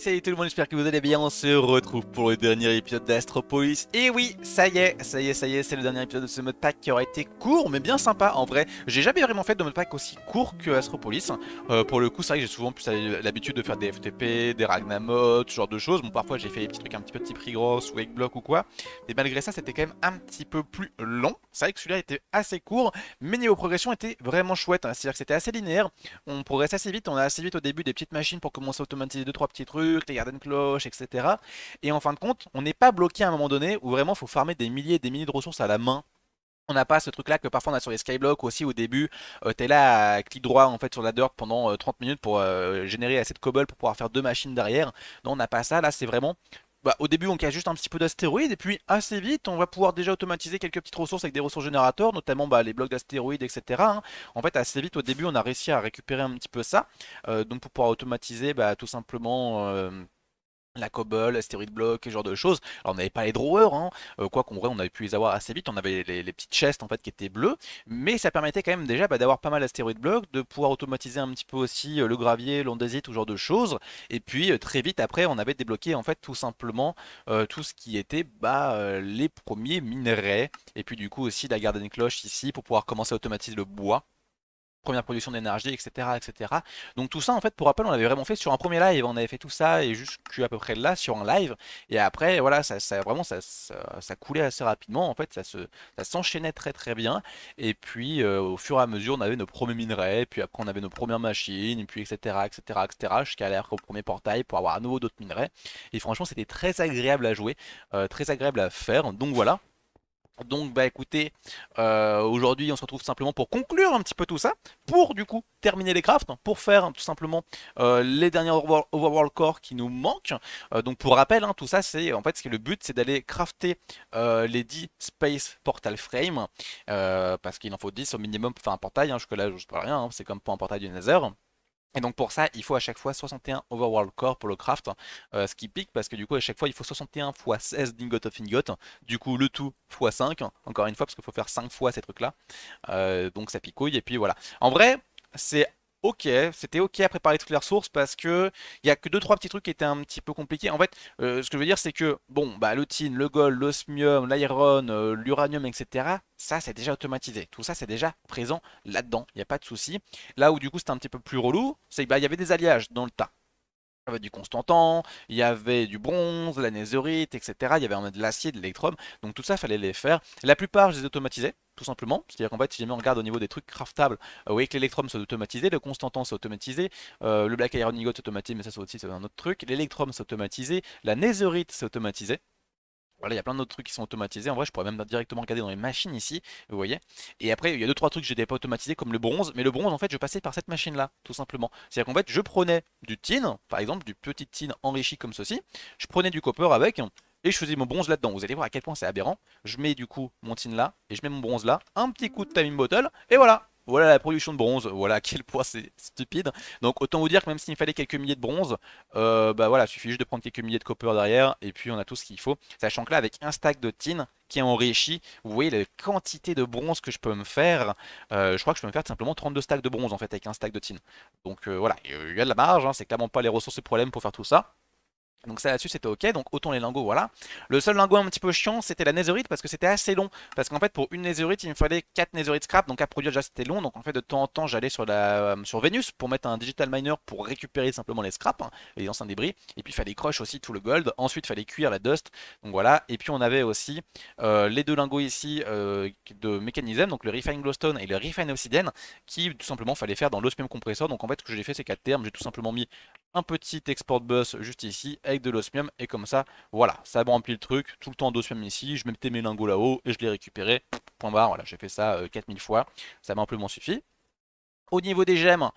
salut tout le monde, j'espère que vous allez bien, on se retrouve pour le dernier épisode d'Astropolis. Et oui, ça y est, ça y est, ça y est, c'est le dernier épisode de ce mode pack qui aurait été court, mais bien sympa en vrai. J'ai jamais vraiment fait de mode pack aussi court que Astropolis. Euh, pour le coup, c'est vrai que j'ai souvent plus l'habitude de faire des FTP, des Ragnamoth, ce genre de choses. Bon, parfois j'ai fait des petits trucs un petit peu type Rigross ou Eggblock ou quoi. Mais malgré ça, c'était quand même un petit peu plus long. C'est vrai que celui-là était assez court, mais niveau progression était vraiment chouette. Hein. C'est-à-dire que c'était assez linéaire, on progresse assez vite, on a assez vite au début des petites machines pour commencer à automatiser 2-3 petits trucs les garden cloche etc. Et en fin de compte, on n'est pas bloqué à un moment donné où vraiment il faut farmer des milliers et des milliers de ressources à la main on n'a pas ce truc là que parfois on a sur les skyblocks aussi au début, euh, t'es là clic droit en fait sur la dirt pendant 30 euh, minutes pour euh, générer assez de cobble pour pouvoir faire deux machines derrière. Non, on n'a pas ça, là c'est vraiment bah, au début on cache juste un petit peu d'astéroïdes et puis assez vite on va pouvoir déjà automatiser quelques petites ressources avec des ressources générateurs, notamment bah, les blocs d'astéroïdes, etc. Hein. En fait assez vite au début on a réussi à récupérer un petit peu ça, euh, donc pour pouvoir automatiser bah, tout simplement... Euh, la cobble, l'astéroïde bloc, ce genre de choses. Alors on n'avait pas les drawers, hein. euh, quoi qu'on vrai on avait pu les avoir assez vite, on avait les, petites chests en fait qui étaient bleues, mais ça permettait quand même déjà bah, d'avoir pas mal d'astéroïdes blocs, de pouvoir automatiser un petit peu aussi euh, le gravier, l'ondésite, tout genre de choses, et puis euh, très vite après on avait débloqué en fait tout simplement tout ce qui était bah, les premiers minerais, et puis du coup aussi la garden cloche ici pour pouvoir commencer à automatiser le bois première production d'énergie, etc., etc. Donc tout ça, en fait, pour rappel, on avait vraiment fait sur un premier live, on avait fait tout ça et jusqu'à à peu près là sur un live. Et après, voilà, ça, ça vraiment, ça, ça, coulait assez rapidement. En fait, ça se, ça s'enchaînait très très bien. Et puis, euh, au fur et à mesure, on avait nos premiers minerais, puis après, on avait nos premières machines, puis etc., etc., etc. Jusqu'à l'air au premier portail pour avoir à nouveau d'autres minerais. Et franchement, c'était très agréable à jouer, euh, très agréable à faire. Donc voilà. Donc bah écoutez, euh, aujourd'hui on se retrouve simplement pour conclure un petit peu tout ça, pour du coup terminer les crafts, hein, pour faire hein, tout simplement euh, les derniers overworld core qui nous manquent. Euh, donc pour rappel, hein, tout ça c'est en fait ce qui est le but, c'est d'aller crafter les 10 space portal Frames, parce qu'il en faut 10 au minimum pour faire un portail, hein, jusque là je ne pas rien, c'est comme pour un portail du Nether. Et donc pour ça, il faut à chaque fois 61 Overworld Core pour le craft, euh, ce qui pique parce que du coup à chaque fois il faut 61 x 16 Dingot of Ingot, du coup le tout x 5, encore une fois parce qu'il faut faire 5 fois ces trucs là, euh, donc ça picouille et puis voilà. En vrai, c'est ok, c'était ok à préparer toutes les ressources parce que il y a que deux trois petits trucs qui étaient un petit peu compliqués. En fait, euh, ce que je veux dire, c'est que bon, bah le tin, le gold, l'osmium, l'iron, euh, l'uranium, etc. Ça, c'est déjà automatisé. Tout ça, c'est déjà présent là-dedans. Il n'y a pas de souci. Là où du coup, c'était un petit peu plus relou, c'est qu'il bah, y avait des alliages dans le tas. Il y avait du Constantan, il y avait du bronze, la nézorite, etc. Il y avait de l'acier, de l'électrum. Donc tout ça, fallait les faire. La plupart, je les automatisais, tout simplement. C'est-à-dire qu'en fait, si jamais on regarde au niveau des trucs craftables, euh, vous voyez que l'électrum soit automatisé, le Constantan c'est automatisé, euh, le Black Iron Ingot automatisé, mais ça c'est aussi un autre truc. L'électrum c'est automatisé, la nézorite c'est automatisé. Voilà, il y a plein d'autres trucs qui sont automatisés. En vrai, je pourrais même directement regarder dans les machines ici, vous voyez. Et après, il y a deux trois trucs que j'ai pas automatisés comme le bronze, mais le bronze en fait, je passais par cette machine là, tout simplement. C'est-à-dire qu'en fait, je prenais du tin, par exemple, du petit tin enrichi comme ceci. Je prenais du copper avec et je faisais mon bronze là-dedans. Vous allez voir à quel point c'est aberrant. Je mets du coup mon tin là et je mets mon bronze là, un petit coup de timing bottle et voilà voilà la production de bronze, voilà quel point c'est stupide. Donc autant vous dire que même s'il me fallait quelques milliers de bronze, euh, bah voilà, suffit juste de prendre quelques milliers de copper derrière et puis on a tout ce qu'il faut. Sachant que là avec un stack de tin qui est enrichi, vous voyez la quantité de bronze que je peux me faire. Euh, je crois que je peux me faire simplement 32 stacks de bronze en fait avec un stack de tin. Donc euh, voilà, il y a de la marge, hein. c'est clairement pas les ressources et problèmes pour faire tout ça. Donc ça là-dessus c'était ok, donc autant les lingots, voilà. Le seul lingot un petit peu chiant c'était la netherite parce que c'était assez long. Parce qu'en fait pour une netherite il me fallait 4 netherite scrap, donc à produire déjà c'était long. Donc en fait de temps en temps j'allais sur, la, euh, sur Vénus pour mettre un digital miner pour récupérer simplement les scraps, hein, les anciens débris. Et puis il fallait crush aussi tout le gold, ensuite il fallait cuire la dust, donc voilà. Et puis on avait aussi euh, les deux lingots ici euh, de mécanisme, donc le refine glowstone et le refine obsidienne, qui tout simplement fallait faire dans l'osmium compresseur Donc en fait ce que j'ai fait c'est qu'à termes j'ai tout simplement mis un petit export bus juste ici avec de l'osmium et comme ça, voilà, ça remplit le truc, tout le temps d'osmium ici, je mettais mes lingots là-haut et je les récupérais, point barre, voilà, j'ai fait ça 4000 euh, fois, ça m'a amplement suffit Au niveau des gemmes,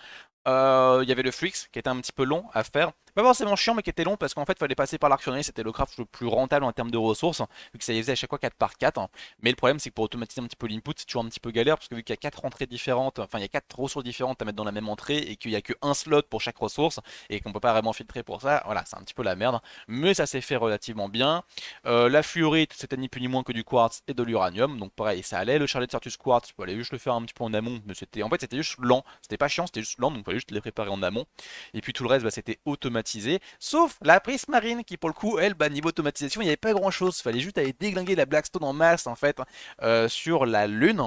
euh, il y avait le flux qui était un petit peu long à faire, pas forcément chiant mais qui était long parce qu'en fait il fallait passer par l'arc-sur-nerie c'était le craft le plus rentable en termes de ressources, vu que ça les faisait à chaque fois 4 par 4. Mais le problème c'est que pour automatiser un petit peu l'input c'est toujours un petit peu galère parce que vu qu'il y a 4 entrées différentes, enfin il y a 4 ressources différentes à mettre dans la même entrée et qu'il n'y a qu'un slot pour chaque ressource et qu'on peut pas vraiment filtrer pour ça, voilà c'est un petit peu la merde. Mais ça s'est fait relativement bien. Euh, la fluorite c'était ni plus ni moins que du quartz et de l'uranium, donc pareil ça allait. Le charlet de Certus quartz, il fallait juste le faire un petit peu en amont, mais c'était en fait c'était juste lent, c'était pas chiant, c'était juste lent donc il fallait juste les préparer en amont. Et puis tout le reste bah, c'était automatique sauf la prise marine qui pour le coup, elle, bah, niveau automatisation, il n'y avait pas grand chose, fallait juste aller déglinguer la Blackstone en masse en fait euh, sur la Lune.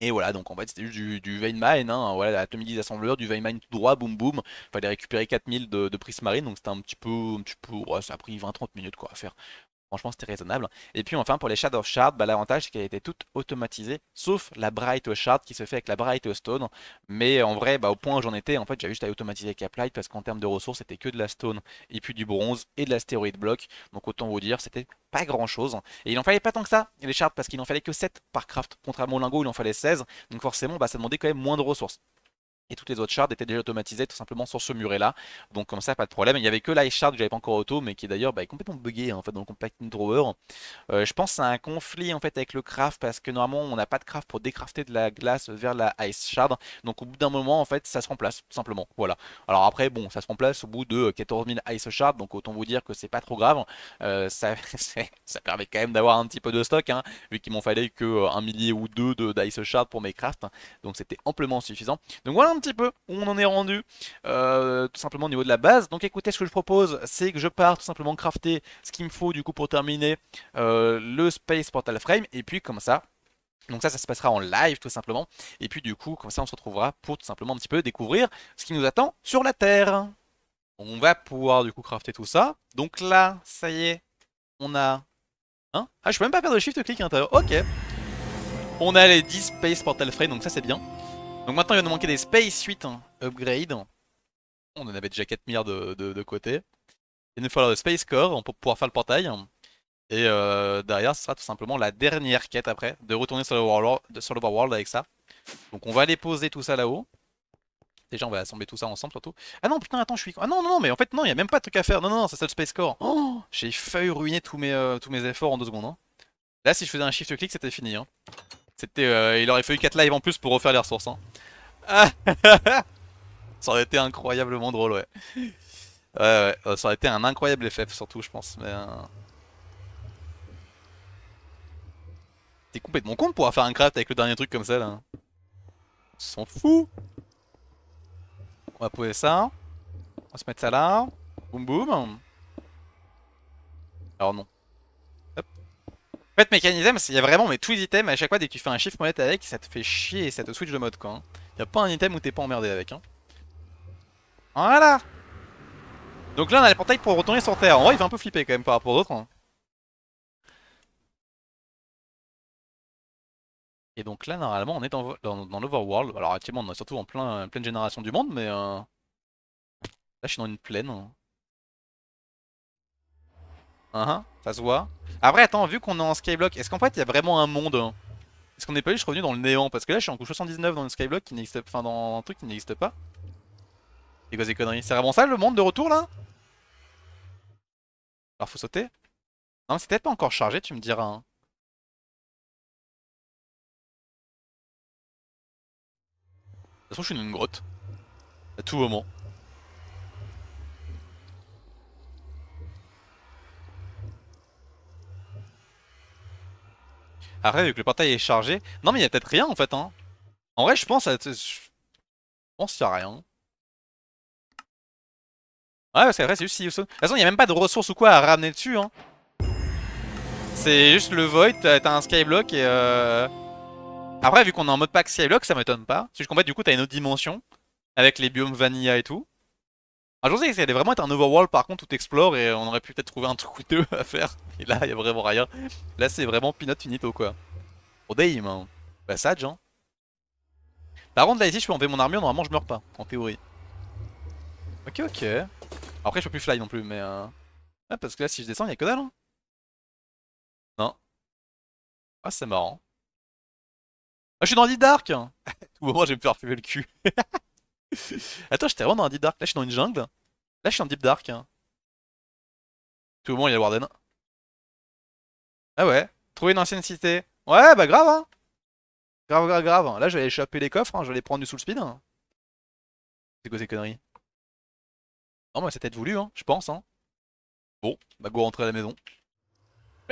Et voilà, donc en fait c'était juste du, du Veinmine, hein, voilà, l'atomique assembleur, du Veinmine tout droit, boum boum, fallait récupérer 4000 de, prise marine donc c'était un petit peu, un petit peu ça a pris 20-30 minutes quoi à faire. Franchement, c'était raisonnable. Et puis enfin, pour les Shadow Shard, bah, l'avantage c'est qu'elle était toute automatisée, sauf la Bright Shard qui se fait avec la Bright Stone. Mais en vrai, bah, au point où j'en étais, en fait, j'avais juste à automatiser Light parce qu'en termes de ressources, c'était que de la Stone et puis du bronze et de l'astéroïde bloc. Donc autant vous dire, c'était pas grand chose. Et il en fallait pas tant que ça, les Shards, parce qu'il en fallait que 7 par craft. Contrairement au lingot, il en fallait 16. Donc forcément, bah, ça demandait quand même moins de ressources et toutes les autres shards étaient déjà automatisées tout simplement sur ce muret là. Donc comme ça, pas de problème. Il y avait que l'ice shard que j'avais pas encore auto, mais qui bah, est d'ailleurs complètement bugué hein, en fait dans le compact drawer. Euh, je pense à un conflit en fait avec le craft parce que normalement on n'a pas de craft pour décrafter de la glace vers la ice shard. Donc au bout d'un moment en fait ça se remplace tout simplement. Voilà. Alors après bon ça se remplace au bout de 14 euh, 000 ice shards donc autant vous dire que c'est pas trop grave. Euh, ça permet quand même d'avoir un petit peu de stock, hein, vu qu'il m'en fallait que euh, un millier ou deux de dice shards pour mes crafts, donc c'était amplement suffisant. Donc voilà un petit peu où on en est rendu, euh, tout simplement au niveau de la base. Donc écoutez, ce que je propose, c'est que je pars tout simplement crafter ce qu'il me faut du coup pour terminer euh, le Space Portal Frame, et puis comme ça, donc ça, ça se passera en live tout simplement. Et puis du coup, comme ça, on se retrouvera pour tout simplement un petit peu découvrir ce qui nous attend sur la Terre. On va pouvoir du coup crafter tout ça. Donc là, ça y est, on a Hein ah, je peux même pas perdre le shift click à l'intérieur. Ok. On a les 10 Space Portal Frame, donc ça c'est bien. Donc maintenant il va nous manquer des Space Suite hein, Upgrade. On en avait déjà 4 milliards de, côté. Il nous falloir le Space Core hein, pour pouvoir faire le portail. Et euh, derrière, ce sera tout simplement la dernière quête après, de retourner sur le sur le avec ça. Donc on va aller poser tout ça là-haut. Déjà, on va assembler tout ça ensemble, surtout. Ah non, putain, attends, je suis. Ah non, non, non, mais en fait, non, il n'y a même pas de truc à faire. Non, non, non, ça, c'est le Space Core. Oh, j'ai failli ruiner tous mes, euh, tous mes efforts en deux secondes. Hein. Là, si je faisais un shift clic, c'était fini. Hein. C'était, euh, il aurait fallu 4 lives en plus pour refaire les ressources. Hein. Ah ça aurait été incroyablement drôle, ouais. ouais, ouais. Euh, ça aurait été un incroyable effet, surtout, je pense. Mais. T'es complètement con pour faire un craft avec le dernier truc comme ça là. Hein. On s'en fout. On va poser ça. On va se mettre ça là. Boum boum. Alors non. Hop. En fait, mécanisme, il y a vraiment mais tous les items, à chaque fois, dès que tu fais un chiffre monnaie avec, ça te fait chier et ça te switch de mode quoi. Hein. Il n'y a pas un item où t'es pas emmerdé avec. Hein. Voilà Donc là, on a les portails pour retourner sur Terre. En vrai, il va un peu flipper quand même par rapport aux autres. Hein. Et donc là, normalement, on est dans, l'Overworld. Alors actuellement, on est surtout en pleine génération du monde, mais... Euh, là, je suis dans une plaine. Hein. Ah, ah ça se voit. Après, attends, vu qu'on est en Skyblock, est-ce qu'en fait, il y a vraiment un monde hein? Est-ce qu'on n'est pas juste revenu dans le néant Parce que là, je suis en couche 79 dans le Skyblock qui n'existe... Enfin, dans un truc qui n'existe pas. C'est quoi ces conneries C'est vraiment ça, le monde de retour, là Alors, faut sauter Non, mais c'est peut-être pas encore chargé, tu me diras. Hein. toute façon, je suis dans une grotte. À tout moment. Après, vu que le portail est chargé. Non, mais il y a peut-être rien en fait. Hein. En vrai, je pense à. Je pense qu'il n'y a rien. Ouais, parce qu'après, c'est juste si. De toute façon, il n'y a même pas de ressources ou quoi à ramener dessus. Hein. C'est juste le void, t'as un skyblock et. Euh... Après, vu qu'on est en mode pack Skyblock, ça m'étonne pas. Si je fait du coup, t'as une autre dimension avec les biomes vanilla et tout. Alors, ah, je pensais que ça allait vraiment être un overworld par contre où t'explores et on aurait pu peut-être trouver un truc ou deux à faire. Et là, il y a vraiment rien. Là, c'est vraiment Peanut Unito quoi. Oh dame, hein. passage bah, hein. Par contre, là ici, je peux enlever mon armure, normalement, je meurs pas en théorie. Ok, ok. Après, je peux plus fly non plus, mais. Euh... parce que là, si je descends, il a que dalle. Hein. non. Ah, c'est marrant. Ah, je suis dans Deep Dark Au moment, j'ai pu me faire fumer le cul. Attends, j'étais vraiment dans un Deep Dark. Là, je suis dans une jungle. Là, je suis en Deep Dark. Tout le monde, il y a Warden. Ah ouais Trouver une ancienne cité. Ouais, bah grave, hein Grave, grave, grave. Là, je vais aller les coffres, hein. je vais aller prendre du soul speed. Hein. C'est quoi ces conneries Non, mais c'était voulu, hein, je pense. Hein. Bon, bah go rentrer à la maison.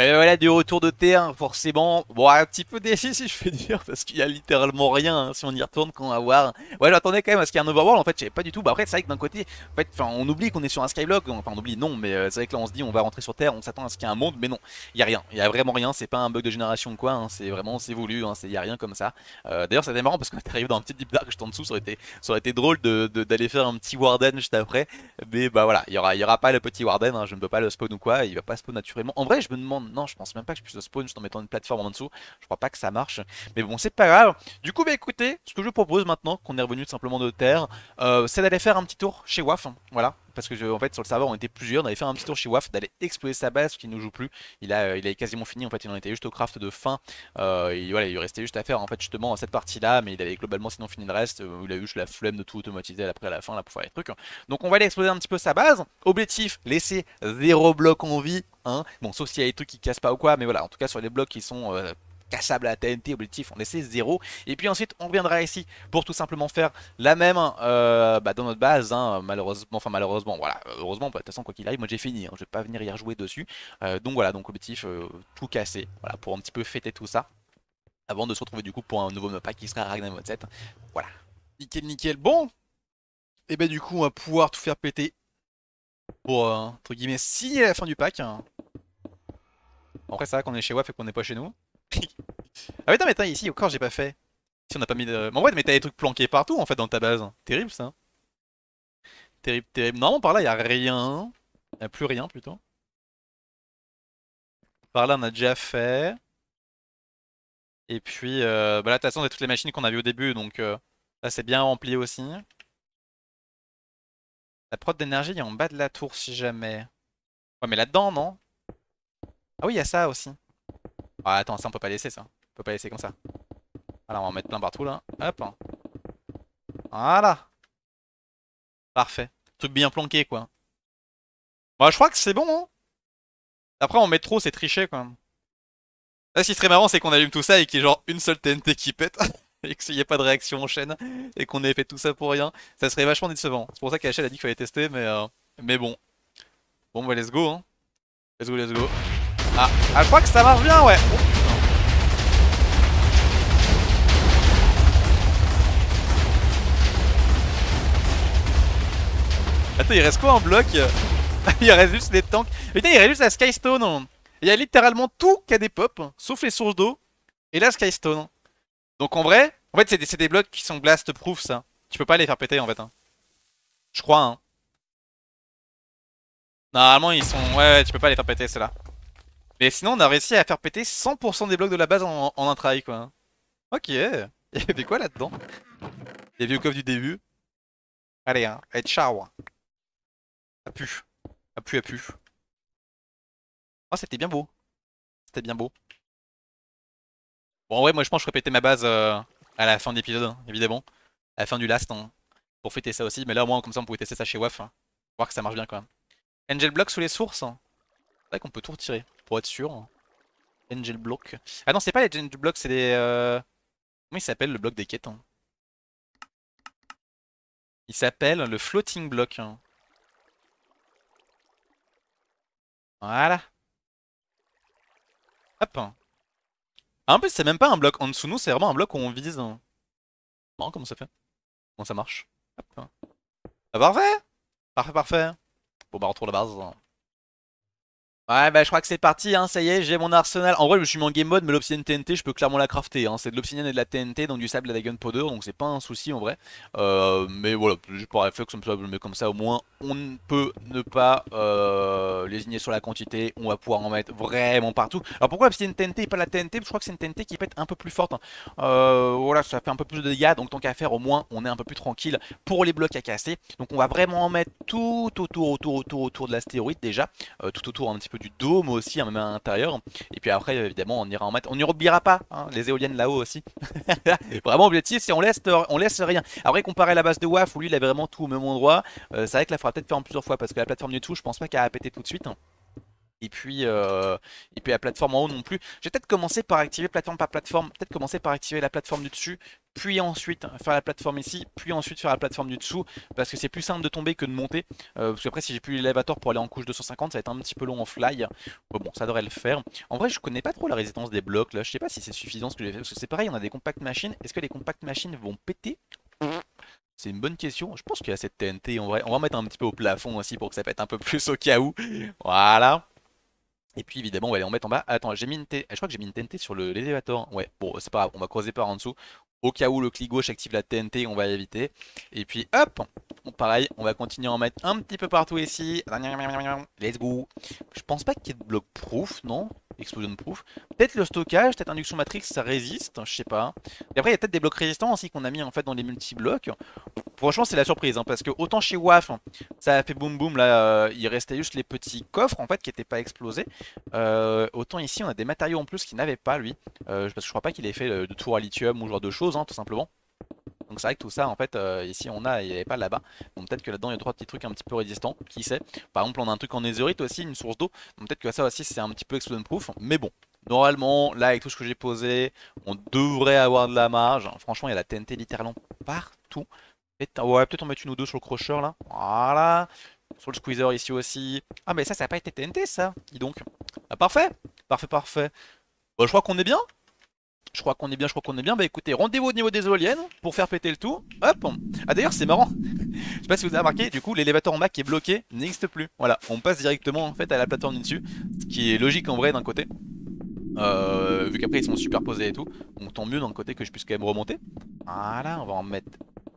Bah, voilà, du retour de terre, forcément. Bon, un petit peu déçu si je fais dire, parce qu'il y a littéralement rien hein, si on y retourne qu'on va voir. Ouais, j'attendais quand même à ce qu'il y ait un overworld, en fait, je pas du tout. Bah après, c'est vrai que d'un côté, en fait, on oublie qu'on est sur un Skyblock, enfin on oublie, non, mais euh, c'est vrai que là on se dit on va rentrer sur Terre, on s'attend à ce qu'il y ait un monde, mais non, il y a rien, il y a vraiment rien, c'est pas un bug de génération quoi, hein, c'est vraiment, c'est voulu, hein, il y a rien comme ça. Euh, d'ailleurs, c'était marrant parce que est arrivé dans un petit deep dark juste en dessous, ça aurait été, ça aurait été drôle d'aller de, d'aller faire un petit Warden juste après, mais bah voilà, il y aura, il y aura pas le petit Warden, je ne peux pas le spawn ou quoi, il va pas spawn naturellement. En vrai, je me demande non, je pense même pas que je puisse spawn juste en mettant une plateforme en dessous. Je crois pas que ça marche. Mais bon, c'est pas grave. Du coup, bah écoutez, ce que je propose maintenant, qu'on est revenu tout simplement de terre, euh, c'est d'aller faire un petit tour chez WAF. Voilà, parce que en fait sur le serveur on était plusieurs, on avait fait un petit tour chez Waf d'aller exploser sa base qui ne joue plus. Il a euh, il avait quasiment fini en fait, il en était juste au craft de fin. Euh, il voilà, il restait juste à faire en fait justement cette partie là, mais il avait globalement sinon fini le reste. Euh, il a eu juste la flemme de tout automatiser après à la fin là pour faire les trucs. Hein. Donc on va aller exploser un petit peu sa base. Objectif laisser zéro bloc en vie. Hein. Bon sauf s'il y a des trucs qui cassent pas ou quoi, mais voilà en tout cas sur les blocs qui sont cassable à la TNT, objectif, on essaie 0. Et puis ensuite, on reviendra ici pour tout simplement faire la même euh, bah, dans notre base, hein, malheureusement, enfin malheureusement, voilà, heureusement, bah, de toute façon, quoi qu'il arrive, moi j'ai fini, hein, je vais pas venir y rejouer dessus. Euh, donc voilà, donc objectif euh, tout casser, voilà, pour un petit peu fêter tout ça, avant de se retrouver du coup pour un nouveau pack qui sera Ragnar Mode 7. Voilà, nickel, nickel, bon et eh ben du coup, on va pouvoir tout faire péter pour, entre guillemets, signer la fin du pack. Hein. Après, c'est vrai qu'on est chez WAF et qu'on n'est pas chez nous ah mais attends, mais attends, ici corps j'ai pas fait. Si on a pas mis de... Mais en vrai, mais t'as des trucs planqués partout en fait dans ta base. Terrible ça. Terrible, terrible. Normalement par là, il a rien. Il a plus rien plutôt. Par là, on a déjà fait. Et puis, euh, bah là, de toute façon, toutes les machines qu'on a au début, donc euh, là, c'est bien rempli aussi. La prod d'énergie, est en bas de la tour, si jamais. Ouais, mais là-dedans, non Ah oui, il y a ça aussi. Ah, attends, ça on peut pas laisser ça. On peut pas laisser comme ça. Alors on va en mettre plein partout là. Hop. Voilà. Parfait. Truc bien planqué quoi. Bah je crois que c'est bon. Hein Après on met trop, c'est tricher, quoi. Là, ce qui serait marrant, c'est qu'on allume tout ça et qu'il y ait genre une seule TNT qui pète. et qu'il y ait pas de réaction en chaîne. Et qu'on ait fait tout ça pour rien. Ça serait vachement décevant. C'est pour ça qu'HL a dit qu'il fallait tester, mais, euh, mais bon. Bon bah let's go hein. Let's go, let's go. Ah, je crois que ça marche bien, ouais. Attends, il reste quoi en bloc Il reste juste des tanks. Putain, il reste juste la Skystone. Stone hein. Il y a littéralement tout qui a des pop, hein, sauf les sources d'eau et la Skystone. Donc en vrai, en fait, c'est des, blocs qui sont blast proof, ça. Tu peux pas les faire péter en fait. Hein. Je crois, hein. Normalement, ils sont. Ouais, tu peux pas les faire péter, c'est là mais sinon, on a réussi à faire péter 100% des blocs de la base en, un try, quoi. Ok. Il y avait quoi là-dedans Les vieux coffres du début. Allez, hein. Et ciao. A pu. A pu, a pu. Oh, c'était bien beau. C'était bien beau. Bon, ouais, moi, je pense que je ferais péter ma base euh, à la fin de l'épisode, hein, évidemment. À la fin du last, hein, pour fêter ça aussi. Mais là, au moins, comme ça, on pouvait tester ça chez WAF. Hein. Voir que ça marche bien, quand même. Angel Block sous les sources. C'est vrai qu'on peut tout retirer pour être sûr. Hein. Angel Block. Ah non, c'est pas les Angel Block, c'est des... Euh... Comment il s'appelle le bloc des quêtes hein. Il s'appelle le Floating Block. Hein. Voilà. Hop. Ah, en plus, c'est même pas un bloc en dessous nous, c'est vraiment un bloc où on vise. non comment ça fait. Comment ça marche. Hop. Ah, parfait Parfait, parfait. Bon, bah, retour retourne la base. Ouais, bah je crois que c'est parti, hein, ça y est, j'ai mon arsenal. En vrai, je suis mis en game mode, mais l'obsidienne TNT, je peux clairement la crafter. Hein. C'est de l'obsidienne et de la TNT, donc du sable et de la gunpowder, donc c'est pas un souci en vrai. Euh, mais voilà, juste pour faire comme ça, mais comme ça au moins, on peut ne pas euh, lésigner sur la quantité. On va pouvoir en mettre vraiment partout. Alors pourquoi l'obsidienne TNT et pas la TNT Je crois que c'est une TNT qui peut être un peu plus forte. Hein. Euh, voilà, ça fait un peu plus de dégâts, donc tant qu'à faire, au moins, on est un peu plus tranquille pour les blocs à casser. Donc on va vraiment en mettre tout autour, autour, autour, autour de l'astéroïde déjà, euh, tout autour un petit peu du dôme aussi, hein, même à l'intérieur. Et puis après, évidemment, on ira en mettre. On n'oubliera pas hein, les éoliennes là-haut aussi. vraiment, objectif, c'est on laisse, on laisse rien. Après, comparer la base de WAF où lui, il a vraiment tout au même endroit, ça euh, c'est vrai que là, faudra peut-être faire en plusieurs fois parce que la plateforme du tout, je pense pas qu'elle a péter tout de suite. Hein et puis, euh, puis la plateforme en haut non plus. J'ai peut-être commencé par activer plateforme par plateforme, peut-être commencer par activer la plateforme du dessus, puis ensuite faire la plateforme ici, puis ensuite faire la plateforme du dessous, parce que c'est plus simple de tomber que de monter, euh, parce qu'après si j'ai plus l'élévateur pour aller en couche 250, ça va être un petit peu long en fly, bon, bon ça devrait le faire. En vrai je connais pas trop la résistance des blocs là, je sais pas si c'est suffisant ce que j'ai fait, parce que c'est pareil, on a des compact machines, est-ce que les compact machines vont péter c'est une bonne question. Je pense qu'il y a cette TNT. On vrai on va mettre un petit peu au plafond aussi pour que ça pète un peu plus au cas où. Voilà. Et puis évidemment, on va aller en mettre en bas. Attends, j'ai mis une TNT. Je crois que j'ai mis une TNT sur l'élévateur. Ouais, bon, c'est pas grave, on va croiser par en dessous. Au cas où le clic gauche active la TNT, on va éviter. Et puis hop, pareil, on va continuer à en mettre un petit peu partout ici. Let's go. Je pense pas qu'il y ait de bloc proof, non Explosion proof. Peut-être le stockage, peut-être induction matrix, ça résiste, je sais pas. Et après, il y a peut-être des blocs résistants aussi qu'on a mis en fait dans les multi-blocs. Franchement, c'est la surprise, hein, parce que autant chez WAF, ça a fait boum boum, là, euh, il restait juste les petits coffres en fait qui n'étaient pas explosés. Euh, autant ici, on a des matériaux en plus qu'il n'avait pas lui, euh, parce que je crois pas qu'il ait fait de tour à lithium ou genre de choses, hein, tout simplement. Donc c'est vrai que tout ça, en fait, euh, ici on a, il n'y avait pas là-bas. donc peut-être que là-dedans il y a trois petits trucs un petit peu résistants, qui sait. Par exemple, on a un truc en netherite aussi, une source d'eau. Donc peut-être que ça aussi c'est un petit peu explosion proof. Mais bon, normalement, là avec tout ce que j'ai posé, on devrait avoir de la marge. Franchement, il y a la TNT littéralement partout. Et, ouais, peut-être en mettre une ou deux sur le crocheur là. Voilà. Sur le squeezer ici aussi. Ah, mais ça, ça n'a pas été TNT ça, dis donc. Ah, parfait. Parfait, parfait. Bon, bah, je crois qu'on est bien. Je crois qu'on est bien, je crois qu'on est bien. Bah écoutez, rendez-vous au niveau des éoliennes pour faire péter le tout. Hop Ah d'ailleurs c'est marrant Je sais pas si vous avez remarqué, du coup l'élévateur en bas qui est bloqué n'existe plus. Voilà, on passe directement en fait à la plateforme dessus, ce qui est logique en vrai d'un côté. Euh, vu qu'après ils sont superposés et tout, donc tant mieux d'un côté que je puisse quand même remonter. Voilà, on va en mettre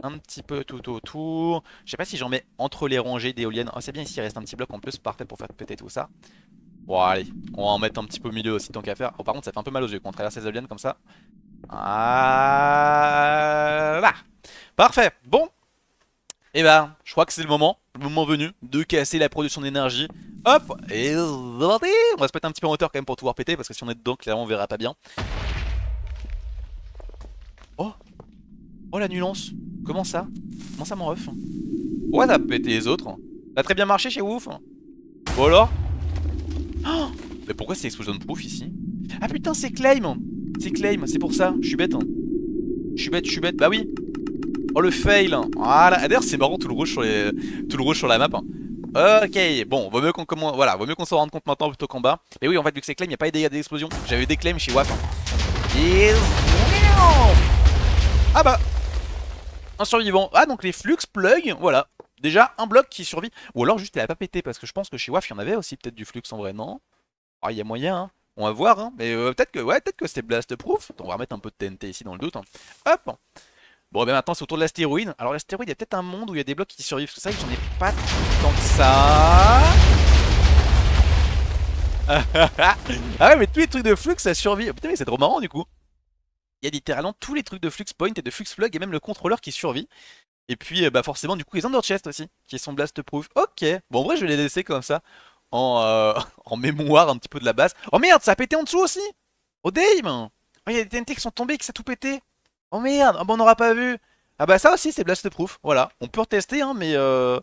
un petit peu tout autour. Je sais pas si j'en mets entre les rangées d'éoliennes. Ah oh, c'est bien ici, il reste un petit bloc en plus, parfait pour faire péter tout ça. Bon allez, on va en mettre un petit peu au milieu aussi tant qu'à faire. Oh par contre ça fait un peu mal aux yeux quand on traverse les aliens comme ça. Ah là Parfait, bon Et bah, ben, je crois que c'est le moment, le moment venu de casser la production d'énergie. Hop Et on va se mettre un petit peu en hauteur quand même pour pouvoir péter parce que si on est dedans clairement on verra pas bien. Oh Oh la nuance Comment ça Comment ça mon ref Ouais, t'as pété les autres Ça a très bien marché chez Wouf Bon alors Oh Mais pourquoi c'est explosion de proof ici Ah putain, c'est claim C'est claim, c'est pour ça. Je suis bête. Hein. Je suis bête, je suis bête. Bah oui. Oh le fail. Hein. Voilà. Ah, d'ailleurs, c'est marrant tout le rouge sur les... tout le rouge sur la map. Hein. Ok, bon, vaut mieux qu'on voilà, vaut mieux qu'on s'en rende compte maintenant plutôt qu'en bas. Mais oui, en fait, vu que c'est claim, il n'y a pas eu des explosions. J'avais des claims chez WAP. Hein. Ah bah Un survivant. Ah, donc les flux plug, voilà. Déjà, un bloc qui survit. Ou alors juste, elle a pas pété, parce que je pense que chez WAF, il y en avait aussi peut-être du flux en vrai, non Ah, il y a moyen, hein. On va voir, hein. Mais euh, peut-être que, ouais, peut-être que c'est blast proof. On va remettre un peu de TNT ici dans le doute. Hein. Hop Bon, ben maintenant, c'est autour de l'astéroïde. Alors, l'astéroïde, il y a peut-être un monde où il y a des blocs qui survivent. Parce que ça, j'en ai pas tant que ça. ah ouais, mais tous les trucs de flux, ça survit. putain, mais c'est trop marrant du coup. Il y a littéralement tous les trucs de flux point et de flux plug et même le contrôleur qui survit. Et puis, euh, bah forcément, du coup, ils ont Chest aussi, qui sont blast proof. Ok, bon, en vrai, je vais les laisser comme ça, en, euh, en mémoire un petit peu de la base. Oh merde, ça a pété en dessous aussi Oh dame Oh, il y a des TNT qui sont tombés, qui s'est tout pété Oh merde, oh, bah on n'aura pas vu Ah bah ça aussi, c'est blast proof, voilà. On peut retester, hein, mais... Euh,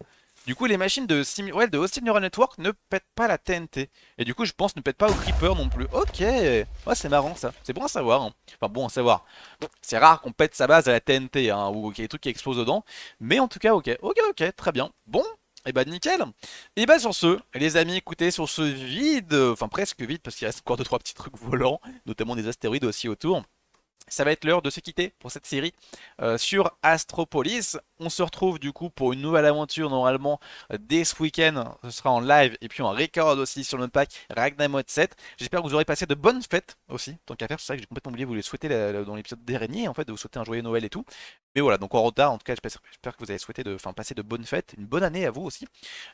du coup, les machines de, de Hostile Neural Network ne pètent pas la TNT. Et du coup, je pense ne pètent pas au Creeper non plus. Ok c'est marrant ça. C'est bon à savoir. Hein. Enfin, bon à savoir. C'est rare qu'on pète sa base à la TNT, hein, ou qu'il y ait des trucs qui explosent dedans. Mais en tout cas, ok. Ok, ok, très bien. Bon, et eh bah ben, nickel Et eh bah ben, sur ce, les amis, écoutez, sur ce vide, enfin presque vide, parce qu'il reste encore 2-3 petits trucs volants, notamment des astéroïdes aussi autour ça va être l'heure de se quitter pour cette série euh, sur Astropolis. On se retrouve du coup pour une nouvelle aventure normalement euh, dès ce week-end. Ce sera en live et puis en record aussi sur le pack Ragnamod 7. J'espère que vous aurez passé de bonnes fêtes aussi. Tant qu'à faire, c'est ça que j'ai complètement oublié de vous les souhaiter dans l'épisode dernier en fait, de vous souhaiter un joyeux Noël et tout. Mais voilà, donc en retard, en tout cas, j'espère que vous avez souhaité de, passer de bonnes fêtes, une bonne année à vous aussi.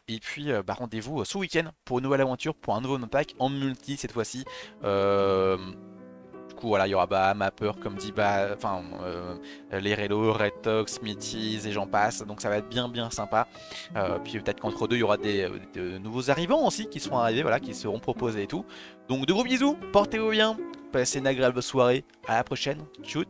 Et puis, euh, bah, rendez-vous ce week-end pour une nouvelle aventure, pour un nouveau pack en multi cette fois-ci coup, voilà, il y aura ma Peur, comme dit, bah, enfin, euh, les Relo, Red Tox, et j'en passe. Donc ça va être bien, bien sympa. Euh, puis peut-être qu'entre deux, il y aura des, euh, nouveaux arrivants aussi qui seront arrivés, voilà, qui seront proposés et tout. Donc de gros bisous, portez-vous bien, passez une agréable soirée. À la prochaine. Tchou